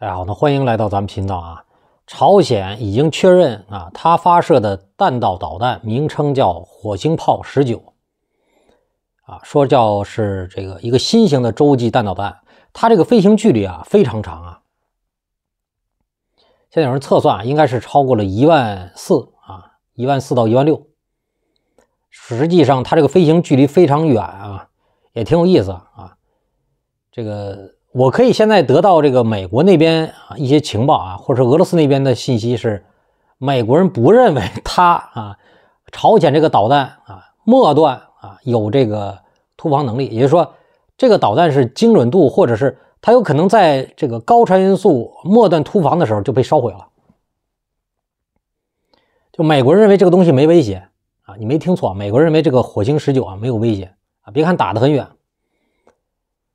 大家好，那欢迎来到咱们频道啊！朝鲜已经确认啊，它发射的弹道导弹名称叫“火星炮十九”，啊，说叫是这个一个新型的洲际弹导弹，它这个飞行距离啊非常长啊。现在有人测算啊，应该是超过了一万四啊，一万四到一万六。实际上，它这个飞行距离非常远啊，也挺有意思啊，这个。我可以现在得到这个美国那边啊一些情报啊，或者说俄罗斯那边的信息是，美国人不认为他啊，朝鲜这个导弹啊末段啊有这个突防能力，也就是说，这个导弹是精准度，或者是它有可能在这个高超音速末段突防的时候就被烧毁了。就美国人认为这个东西没威胁啊，你没听错，美国人认为这个火星十九啊没有威胁啊，别看打得很远。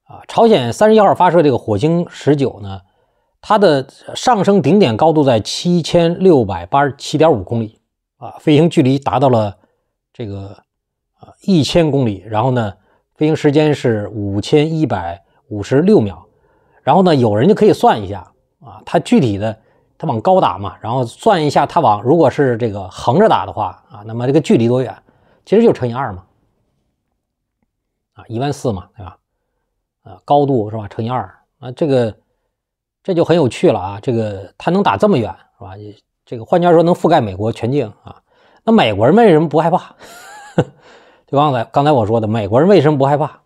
啊，朝鲜三十一号发射这个火星十九呢，它的上升顶点高度在七千六百八十七点五公里啊，飞行距离达到了这个啊一千公里，然后呢，飞行时间是五千一百五十六秒，然后呢，有人就可以算一下啊，它具体的它往高打嘛，然后算一下它往如果是这个横着打的话啊，那么这个距离多远，其实就乘以二嘛，啊一万四嘛，对吧？啊，高度是吧？乘以二啊，这个这就很有趣了啊。这个它能打这么远是吧？这个换句话说，能覆盖美国全境啊。那美国人为什么不害怕？就刚才刚才我说的，美国人为什么不害怕？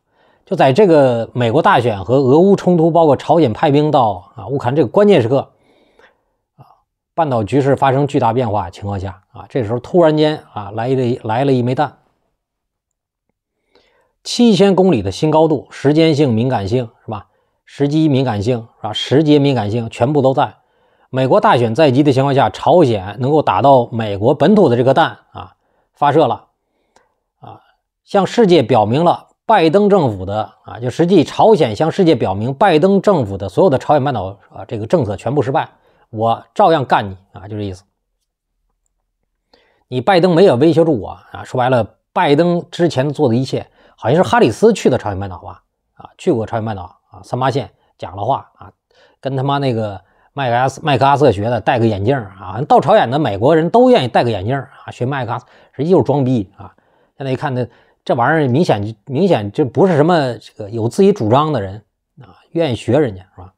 就在这个美国大选和俄乌冲突，包括朝鲜派兵到啊乌克兰这个关键时刻，啊，半岛局势发生巨大变化情况下啊，这时候突然间啊，来了来了一枚弹。七千公里的新高度，时间性敏感性是吧？时机敏感性是吧？时节敏感性全部都在。美国大选在即的情况下，朝鲜能够打到美国本土的这个弹啊，发射了啊，向世界表明了拜登政府的啊，就实际朝鲜向世界表明拜登政府的所有的朝鲜半岛啊这个政策全部失败，我照样干你啊，就这意思。你拜登没有威胁住我啊？说白了，拜登之前做的一切。好像是哈里斯去的朝鲜半岛吧？啊，去过朝鲜半岛啊，三八线讲了话啊，跟他妈那个麦克阿麦克阿瑟学的，戴个眼镜啊，到朝鲜的美国人都愿意戴个眼镜啊，学麦克阿瑟实际就是装逼啊。现在一看，那这玩意儿明显就明显就不是什么这个有自己主张的人啊，愿意学人家是吧？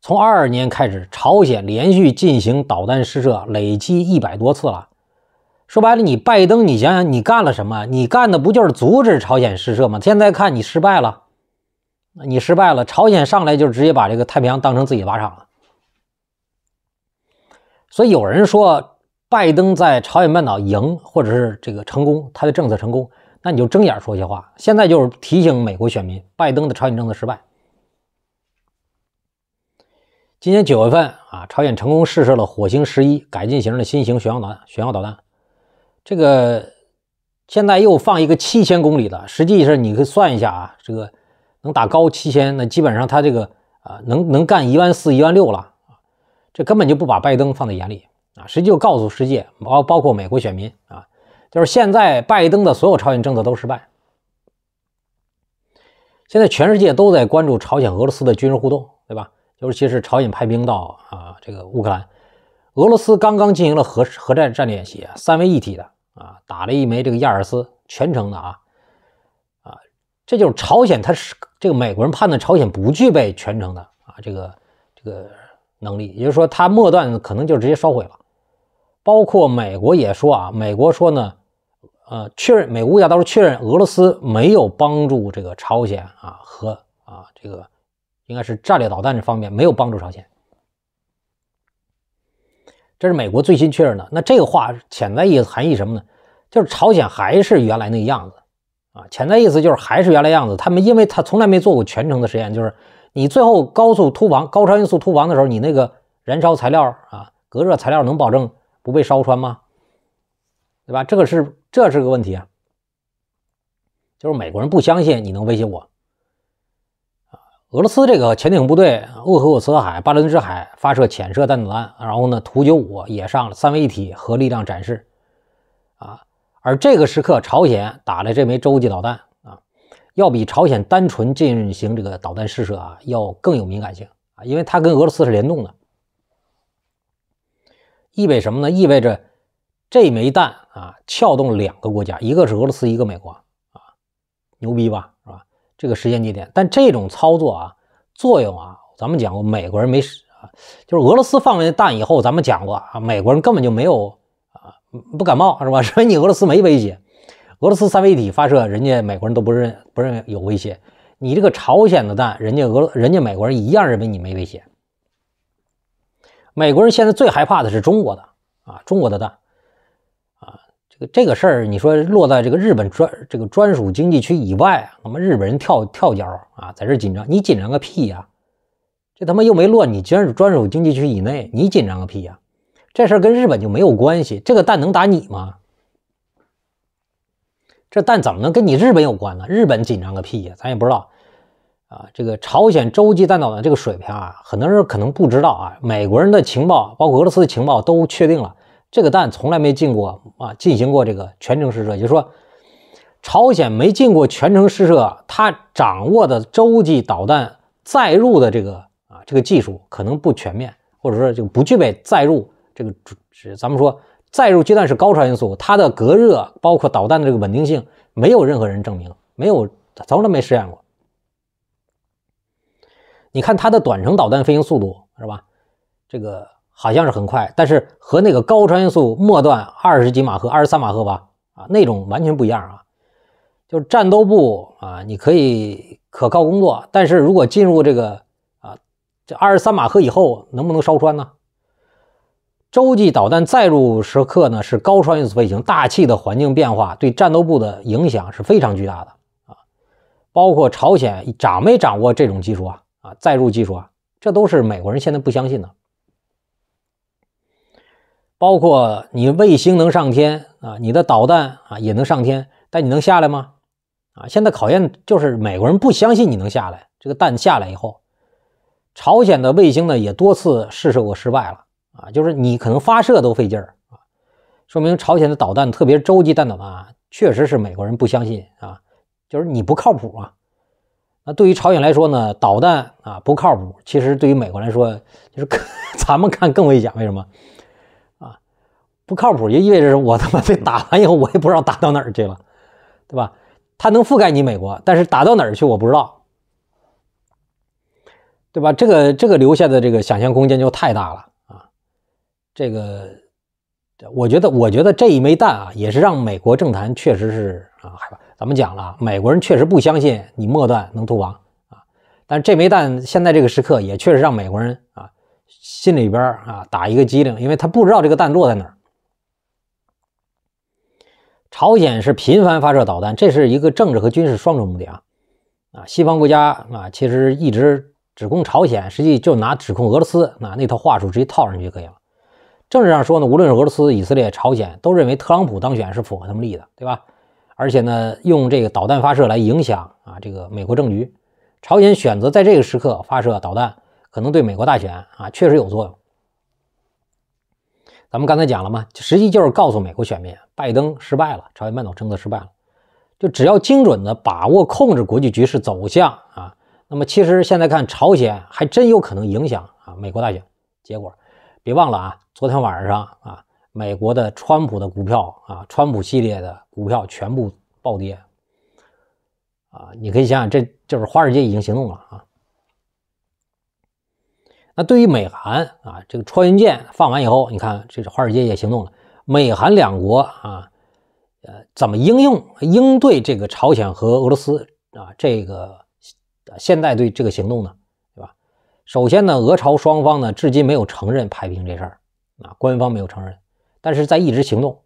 从二二年开始，朝鲜连续进行导弹试射，累计一百多次了。说白了，你拜登，你想想，你干了什么？你干的不就是阻止朝鲜试射吗？现在看你失败了，你失败了。朝鲜上来就直接把这个太平洋当成自己的靶场了。所以有人说，拜登在朝鲜半岛赢，或者是这个成功，他的政策成功，那你就睁眼说瞎话。现在就是提醒美国选民，拜登的朝鲜政策失败。今年九月份啊，朝鲜成功试射了火星十一改进型的新型巡航导巡航导弹。这个现在又放一个七千公里的，实际上你可以算一下啊，这个能打高七千，那基本上他这个啊能能干一万四、一万六了这根本就不把拜登放在眼里啊，实际就告诉世界，包包括美国选民啊，就是现在拜登的所有朝鲜政策都失败。现在全世界都在关注朝鲜、俄罗斯的军事互动，对吧？尤其是朝鲜派兵到啊这个乌克兰，俄罗斯刚刚进行了核核战战略演习，三位一体的。啊，打了一枚这个亚尔斯全程的啊，啊，这就是朝鲜，它是这个美国人判断朝鲜不具备全程的啊，这个这个能力，也就是说它末段可能就直接烧毁了。包括美国也说啊，美国说呢，呃，确认美国价到时候确认俄罗斯没有帮助这个朝鲜啊和啊这个应该是战略导弹这方面没有帮助朝鲜。这是美国最新确认的，那这个话潜在意思含义什么呢？就是朝鲜还是原来那个样子啊，潜在意思就是还是原来样子。他们因为他从来没做过全程的实验，就是你最后高速突防、高超音速突防的时候，你那个燃烧材料啊、隔热材料能保证不被烧穿吗？对吧？这个是这是个问题啊，就是美国人不相信你能威胁我。俄罗斯这个潜艇部队鄂霍次克海、巴伦支海发射潜射弹子弹，然后呢，图九五也上了三位一体核力量展示啊。而这个时刻，朝鲜打了这枚洲际导弹啊，要比朝鲜单纯进行这个导弹试射啊，要更有敏感性啊，因为它跟俄罗斯是联动的，意味什么呢？意味着这枚弹啊，撬动两个国家，一个是俄罗斯，一个美国啊，牛逼吧？这个时间节点，但这种操作啊，作用啊，咱们讲过，美国人没使啊，就是俄罗斯放完弹以后，咱们讲过啊，美国人根本就没有啊，不感冒是吧？认 为你俄罗斯没威胁，俄罗斯三位一体发射，人家美国人都不认，不认为有威胁。你这个朝鲜的弹，人家俄，人家美国人一样认为你没威胁。美国人现在最害怕的是中国的啊，中国的弹。这个事儿，你说落在这个日本专这个专属经济区以外，他妈日本人跳跳脚啊，在这紧张，你紧张个屁呀！这他妈又没落你专属专属经济区以内，你紧张个屁呀！这事儿跟日本就没有关系，这个弹能打你吗？这弹怎么能跟你日本有关呢？日本紧张个屁呀，咱也不知道啊。这个朝鲜洲际弹道的这个水平啊，很多人可能不知道啊。美国人的情报，包括俄罗斯的情报都确定了。这个弹从来没进过啊，进行过这个全程试射，也就是说，朝鲜没进过全程试射，它掌握的洲际导弹载入的这个啊，这个技术可能不全面，或者说就不具备载入这个主，咱们说载入阶段是高超音速，它的隔热包括导弹的这个稳定性，没有任何人证明，没有从来没试验过。你看它的短程导弹飞行速度是吧？这个。好像是很快，但是和那个高穿速末段二十几马赫、二十三马赫吧，啊，那种完全不一样啊。就是战斗部啊，你可以可靠工作，但是如果进入这个啊，这二十三马赫以后能不能烧穿呢？洲际导弹再入时刻呢是高穿速飞行，大气的环境变化对战斗部的影响是非常巨大的啊。包括朝鲜掌没掌握这种技术啊？啊，再入技术啊，这都是美国人现在不相信的。包括你卫星能上天啊，你的导弹啊也能上天，但你能下来吗？啊，现在考验就是美国人不相信你能下来。这个弹下来以后，朝鲜的卫星呢也多次试射过失败了啊，就是你可能发射都费劲儿啊，说明朝鲜的导弹，特别是洲际弹导弹啊，确实是美国人不相信啊，就是你不靠谱啊。那对于朝鲜来说呢，导弹啊不靠谱，其实对于美国来说就是 咱们看更危险，为什么？不靠谱，就意味着我他妈被打完以后，我也不知道打到哪儿去了，对吧？它能覆盖你美国，但是打到哪儿去我不知道，对吧？这个这个留下的这个想象空间就太大了啊！这个我觉得，我觉得这一枚弹啊，也是让美国政坛确实是啊，害怕。咱们讲了美国人确实不相信你末段能突防啊，但这枚弹现在这个时刻也确实让美国人啊心里边啊打一个机灵，因为他不知道这个弹落在哪儿。朝鲜是频繁发射导弹，这是一个政治和军事双重目的啊！啊，西方国家啊，其实一直指控朝鲜，实际就拿指控俄罗斯啊那套话术直接套上去就可以了。政治上说呢，无论是俄罗斯、以色列、朝鲜，都认为特朗普当选是符合他们利益的，对吧？而且呢，用这个导弹发射来影响啊这个美国政局。朝鲜选择在这个时刻发射导弹，可能对美国大选啊确实有作用。咱们刚才讲了嘛，实际就是告诉美国选民，拜登失败了，朝鲜半岛政策失败了。就只要精准的把握控制国际局势走向啊，那么其实现在看朝鲜还真有可能影响啊美国大选结果。别忘了啊，昨天晚上啊，美国的川普的股票啊，川普系列的股票全部暴跌啊。你可以想想，这就是华尔街已经行动了啊。那对于美韩啊，这个穿云箭放完以后，你看，这是华尔街也行动了。美韩两国啊，呃，怎么应用应对这个朝鲜和俄罗斯啊？这个现在对这个行动呢，对吧？首先呢，俄朝双方呢，至今没有承认排兵这事儿啊，官方没有承认，但是在一直行动。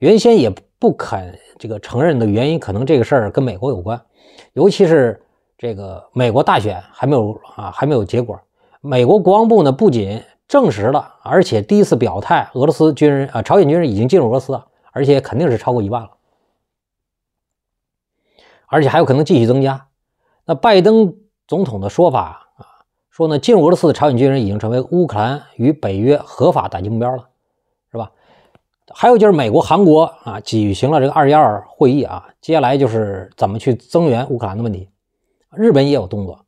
原先也不肯这个承认的原因，可能这个事儿跟美国有关，尤其是这个美国大选还没有啊，还没有结果。美国国防部呢不仅证实了，而且第一次表态，俄罗斯军人啊，朝鲜军人已经进入俄罗斯，了，而且肯定是超过一万了，而且还有可能继续增加。那拜登总统的说法啊，说呢，进入俄罗斯的朝鲜军人已经成为乌克兰与北约合法打击目标了，是吧？还有就是美国、韩国啊，举行了这个二幺二会议啊，接下来就是怎么去增援乌克兰的问题。日本也有动作。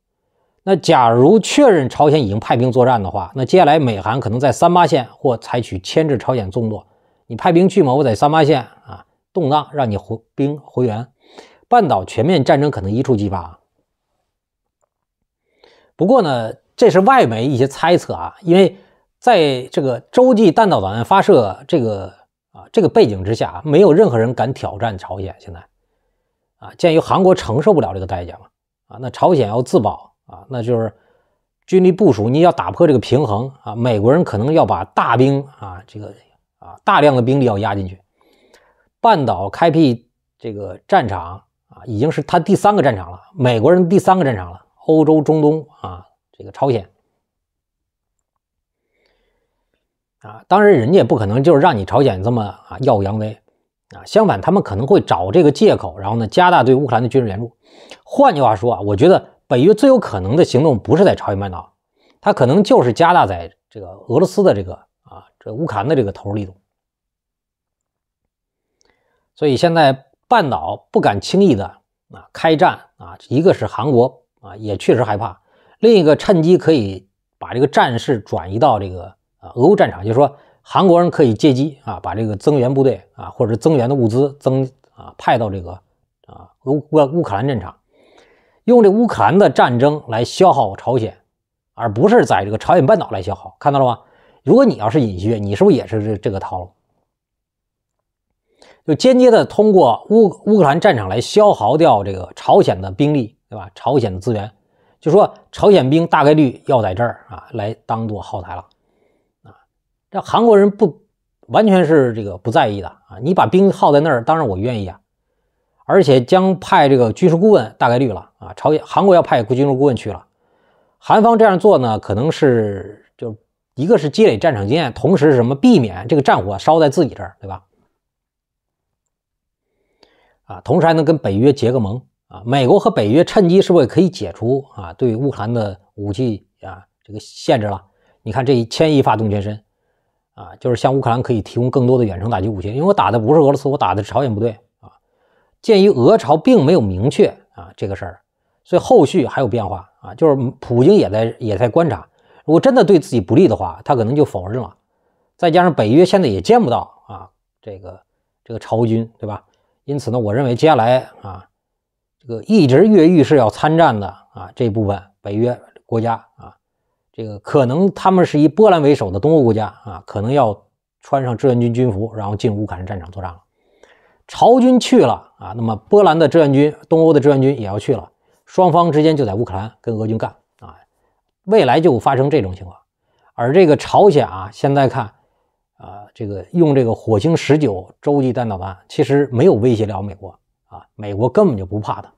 那假如确认朝鲜已经派兵作战的话，那接下来美韩可能在三八线或采取牵制朝鲜动作。你派兵去吗？我在三八线啊，动荡让你回兵回援，半岛全面战争可能一触即发。不过呢，这是外媒一些猜测啊，因为在这个洲际弹道导弹发射这个啊这个背景之下没有任何人敢挑战朝鲜。现在啊，鉴于韩国承受不了这个代价嘛，啊，那朝鲜要自保。啊，那就是军力部署，你要打破这个平衡啊！美国人可能要把大兵啊，这个啊大量的兵力要压进去，半岛开辟这个战场啊，已经是他第三个战场了，美国人第三个战场了，欧洲、中东啊，这个朝鲜啊，当然人家也不可能就是让你朝鲜这么啊耀武扬威啊，相反，他们可能会找这个借口，然后呢加大对乌克兰的军事援助。换句话说啊，我觉得。北约最有可能的行动不是在朝鲜半岛，它可能就是加大在这个俄罗斯的这个啊这乌克兰的这个投入力度。所以现在半岛不敢轻易的啊开战啊，一个是韩国啊也确实害怕，另一个趁机可以把这个战事转移到这个啊俄乌战场，就是说韩国人可以借机啊把这个增援部队啊或者增援的物资增啊派到这个啊乌乌乌克兰战场。用这乌克兰的战争来消耗朝鲜，而不是在这个朝鲜半岛来消耗，看到了吗？如果你要是隐悦，你是不是也是这这个套？路？就间接的通过乌乌克兰战场来消耗掉这个朝鲜的兵力，对吧？朝鲜的资源，就说朝鲜兵大概率要在这儿啊，来当做耗材了啊。这韩国人不完全是这个不在意的啊，你把兵耗在那儿，当然我愿意啊。而且将派这个军事顾问，大概率了啊！朝鲜、韩国要派军事顾问去了。韩方这样做呢，可能是就一个是积累战场经验，同时是什么避免这个战火烧在自己这儿，对吧？啊，同时还能跟北约结个盟啊！美国和北约趁机是不是也可以解除啊对乌克兰的武器啊这个限制了？你看这一千亿发动全身啊，就是向乌克兰可以提供更多的远程打击武器，因为我打的不是俄罗斯，我打的是朝鲜部队。鉴于俄朝并没有明确啊这个事儿，所以后续还有变化啊，就是普京也在也在观察。如果真的对自己不利的话，他可能就否认了。再加上北约现在也见不到啊这个这个朝军，对吧？因此呢，我认为接下来啊这个一直越狱是要参战的啊这部分北约国家啊，这个可能他们是以波兰为首的东欧国家啊，可能要穿上志愿军军服，然后进乌克兰战场作战了。朝军去了啊，那么波兰的志愿军、东欧的志愿军也要去了，双方之间就在乌克兰跟俄军干啊，未来就发生这种情况。而这个朝鲜啊，现在看啊，这个用这个火星十九洲际弹导弹，其实没有威胁了美国啊，美国根本就不怕它。